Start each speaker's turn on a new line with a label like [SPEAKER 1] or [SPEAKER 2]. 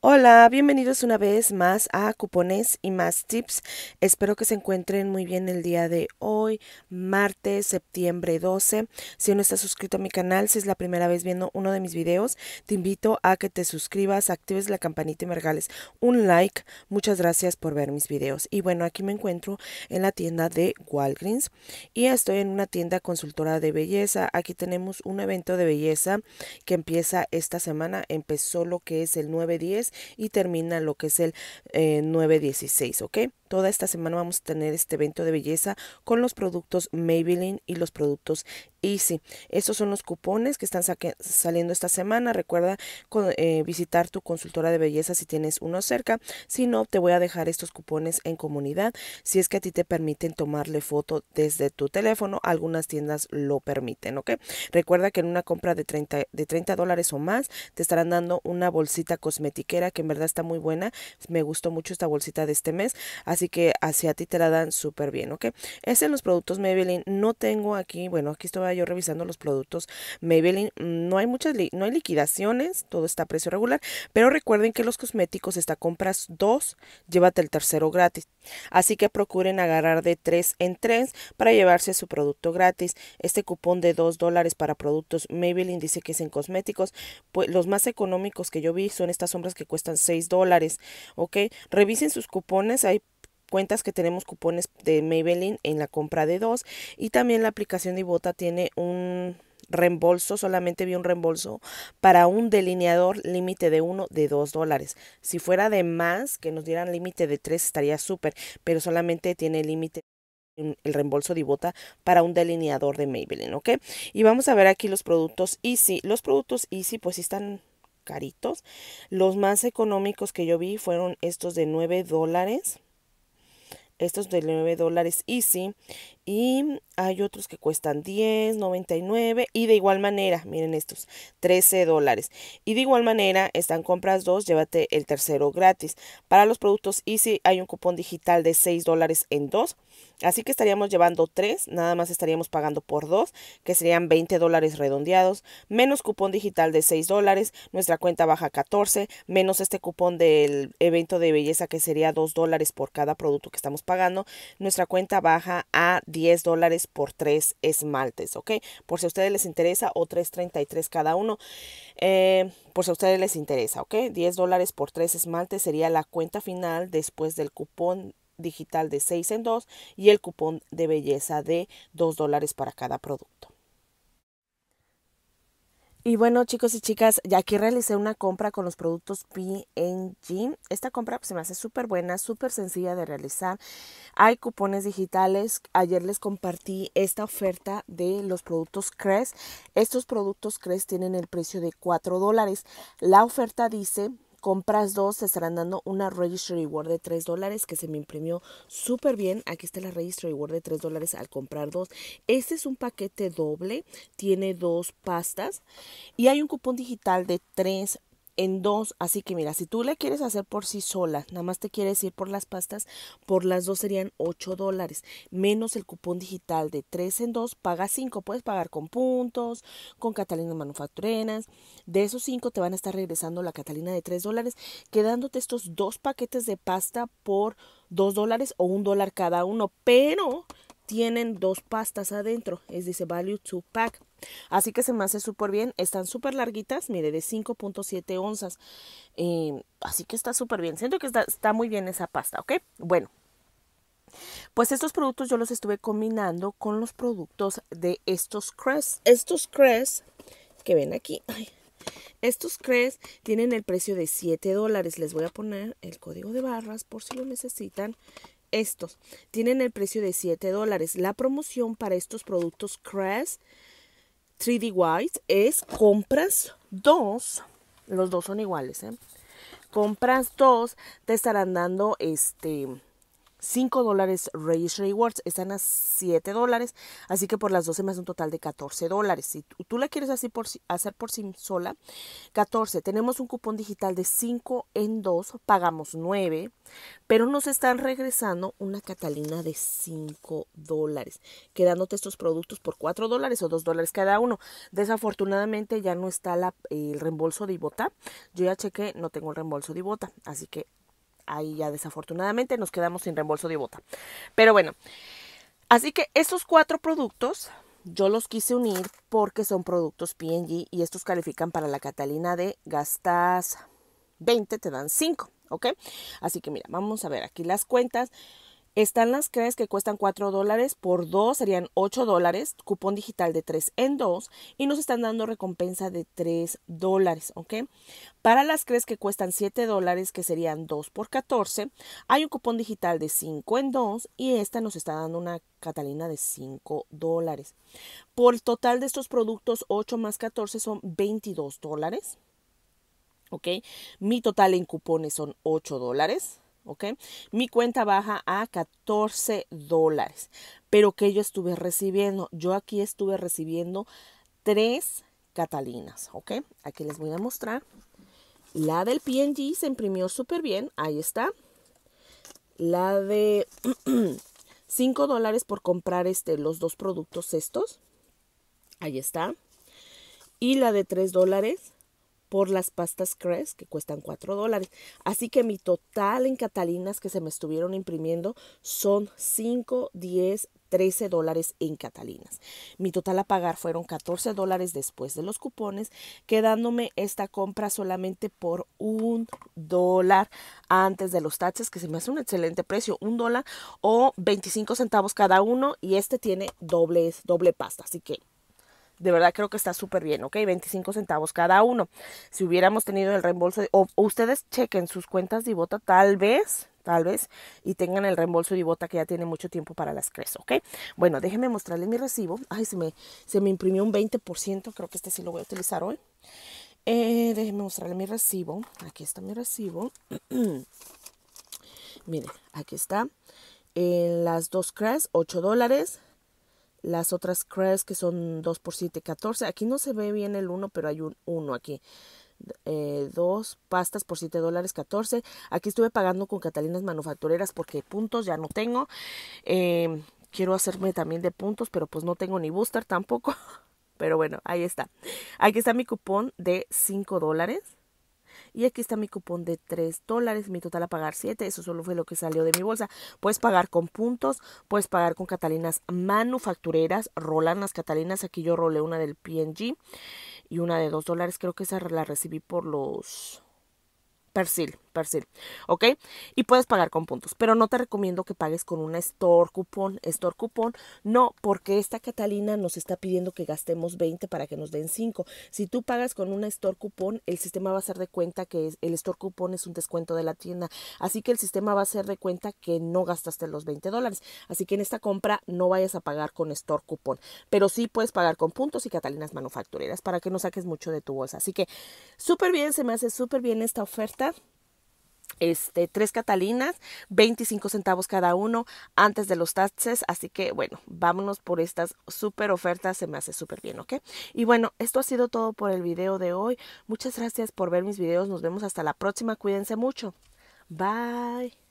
[SPEAKER 1] Hola, bienvenidos una vez más a Cupones y más tips. Espero que se encuentren muy bien el día de hoy, martes, septiembre 12. Si no estás suscrito a mi canal, si es la primera vez viendo uno de mis videos, te invito a que te suscribas, actives la campanita y me regales un like. Muchas gracias por ver mis videos. Y bueno, aquí me encuentro en la tienda de Walgreens y estoy en una tienda consultora de belleza. Aquí tenemos un evento de belleza que empieza esta semana. Empezó lo que es el 9-10 y termina lo que es el 916, eh, ¿ok? Toda esta semana vamos a tener este evento de belleza con los productos Maybelline y los productos Easy. Estos son los cupones que están saliendo esta semana. Recuerda eh, visitar tu consultora de belleza si tienes uno cerca. Si no, te voy a dejar estos cupones en comunidad. Si es que a ti te permiten tomarle foto desde tu teléfono, algunas tiendas lo permiten, ¿ok? Recuerda que en una compra de 30, de dólares o más te estarán dando una bolsita cosmetiquera que en verdad está muy buena. Me gustó mucho esta bolsita de este mes. Así que hacia ti te la dan súper bien, ¿ok? Es en los productos Maybelline. No tengo aquí, bueno, aquí estaba yo revisando los productos Maybelline. No hay muchas, no hay liquidaciones, todo está a precio regular. Pero recuerden que los cosméticos, esta compras dos, llévate el tercero gratis. Así que procuren agarrar de tres en tres para llevarse su producto gratis. Este cupón de dos dólares para productos Maybelline dice que es en cosméticos. Pues los más económicos que yo vi son estas sombras que cuestan seis dólares. Ok, revisen sus cupones. Hay cuentas que tenemos cupones de Maybelline en la compra de dos y también la aplicación de Bota tiene un reembolso, solamente vi un reembolso para un delineador límite de uno de dos dólares. Si fuera de más, que nos dieran límite de tres estaría súper, pero solamente tiene límite el reembolso de Ibota para un delineador de Maybelline, ¿ok? Y vamos a ver aquí los productos Easy. Los productos Easy pues están caritos. Los más económicos que yo vi fueron estos de 9 dólares estos de 9 dólares Easy y hay otros que cuestan 10, 99 y de igual manera, miren estos, 13 dólares. Y de igual manera, están compras dos, llévate el tercero gratis. Para los productos Easy hay un cupón digital de 6 dólares en dos. Así que estaríamos llevando 3, nada más estaríamos pagando por 2, que serían 20 dólares redondeados, menos cupón digital de 6 dólares, nuestra cuenta baja 14, menos este cupón del evento de belleza que sería 2 dólares por cada producto que estamos pagando, nuestra cuenta baja a 10. 10 dólares por 3 esmaltes, ¿ok? Por si a ustedes les interesa, o 3.33 cada uno, eh, por si a ustedes les interesa, ¿ok? 10 dólares por 3 esmaltes sería la cuenta final después del cupón digital de 6 en 2 y el cupón de belleza de 2 dólares para cada producto. Y bueno, chicos y chicas, ya aquí realicé una compra con los productos PNG. Esta compra pues, se me hace súper buena, súper sencilla de realizar. Hay cupones digitales. Ayer les compartí esta oferta de los productos CRES. Estos productos CRES tienen el precio de 4 dólares. La oferta dice compras dos, te estarán dando una Registry Reward de 3 dólares que se me imprimió súper bien. Aquí está la Registry Reward de 3 dólares al comprar dos. Este es un paquete doble, tiene dos pastas y hay un cupón digital de 3 en dos. Así que mira, si tú la quieres hacer por sí sola, nada más te quieres ir por las pastas, por las dos serían 8 dólares, menos el cupón digital de 3 en 2, paga 5. Puedes pagar con puntos, con Catalina Manufacturenas. De esos 5 te van a estar regresando la Catalina de 3 dólares, quedándote estos dos paquetes de pasta por 2 dólares o 1 dólar cada uno. Pero tienen dos pastas adentro, es dice value to pack. Así que se me hace súper bien. Están súper larguitas, mire, de 5.7 onzas. Eh, así que está súper bien. Siento que está, muy bien esa pasta, ¿ok? Bueno, pues estos productos yo los estuve combinando con los productos de estos crest. Estos crest que ven aquí. estos crest tienen el precio de 7 dólares. Les voy a poner el código de barras por si lo necesitan. Estos tienen el precio de 7 dólares. La promoción para estos productos crest 3D White es compras dos, los dos son iguales, ¿eh? compras dos, te estarán dando este 5 dólares Raise Rewards, están a 7 dólares, así que por las 12 hace un total de 14 dólares. Si tú la quieres así por, hacer por sí sola, 14. Tenemos un cupón digital de 5 en 2, pagamos 9, pero nos están regresando una Catalina de 5 dólares, quedándote estos productos por 4 dólares o 2 dólares cada uno. Desafortunadamente ya no está la, el reembolso de Ibota, yo ya chequé, no tengo el reembolso de Ibota, así que ahí ya desafortunadamente nos quedamos sin reembolso de bota. Pero bueno, así que esos cuatro productos yo los quise unir porque son productos PNG y estos califican para la Catalina de gastas 20, te dan 5, ¿ok? Así que mira, vamos a ver aquí las cuentas. Están las crees que cuestan 4 dólares, por 2 serían 8 dólares, cupón digital de 3 en 2 y nos están dando recompensa de 3 dólares, ¿ok? Para las crees que cuestan 7 dólares, que serían 2 por 14, hay un cupón digital de 5 en 2 y esta nos está dando una Catalina de 5 dólares. Por el total de estos productos, 8 más 14 son 22 dólares, ¿ok? Mi total en cupones son 8 dólares. ¿ok? Mi cuenta baja a 14 dólares, pero que yo estuve recibiendo, yo aquí estuve recibiendo tres Catalinas, ¿ok? Aquí les voy a mostrar. La del PNG se imprimió súper bien, ahí está. La de 5 dólares por comprar este, los dos productos estos, ahí está. Y la de 3 dólares, por las pastas Crest, que cuestan 4 dólares. Así que mi total en Catalinas que se me estuvieron imprimiendo son 5, 10, 13 dólares en Catalinas. Mi total a pagar fueron 14 dólares después de los cupones, quedándome esta compra solamente por un dólar antes de los taches que se me hace un excelente precio, un dólar o 25 centavos cada uno y este tiene doble, doble pasta, así que de verdad creo que está súper bien, ¿ok? 25 centavos cada uno. Si hubiéramos tenido el reembolso, o, ustedes chequen sus cuentas de bota tal vez, tal vez, y tengan el reembolso de bota que ya tiene mucho tiempo para las CRES, ¿ok? Bueno, déjenme mostrarles mi recibo. Ay, se me, se me imprimió un 20%, creo que este sí lo voy a utilizar hoy. Eh, déjenme mostrarle mi recibo. Aquí está mi recibo. Miren, aquí está. En eh, las dos CRES, 8 dólares las otras crest que son 2 por 7, 14. Aquí no se ve bien el 1, pero hay un 1 aquí. Eh, dos pastas por 7 dólares 14. Aquí estuve pagando con Catalinas Manufactureras porque puntos ya no tengo. Eh, quiero hacerme también de puntos, pero pues no tengo ni booster tampoco. Pero bueno, ahí está. Aquí está mi cupón de 5 dólares. Y aquí está mi cupón de 3 dólares, mi total a pagar 7. Eso solo fue lo que salió de mi bolsa. Puedes pagar con puntos, puedes pagar con Catalinas manufactureras, rolan las Catalinas. Aquí yo rolé una del PNG y una de 2 dólares. Creo que esa la recibí por los Persil. ¿ok? Y puedes pagar con puntos, pero no te recomiendo que pagues con una store cupón, store cupón, no, porque esta Catalina nos está pidiendo que gastemos 20 para que nos den 5. Si tú pagas con una store cupón, el sistema va a hacer de cuenta que el store cupón es un descuento de la tienda, así que el sistema va a hacer de cuenta que no gastaste los 20 dólares, así que en esta compra no vayas a pagar con store cupón, pero sí puedes pagar con puntos y Catalinas manufactureras para que no saques mucho de tu bolsa. Así que súper bien, se me hace súper bien esta oferta este, tres catalinas, 25 centavos cada uno antes de los taxes. Así que bueno, vámonos por estas super ofertas, se me hace súper bien, ¿ok? Y bueno, esto ha sido todo por el video de hoy. Muchas gracias por ver mis videos, nos vemos hasta la próxima, cuídense mucho. Bye.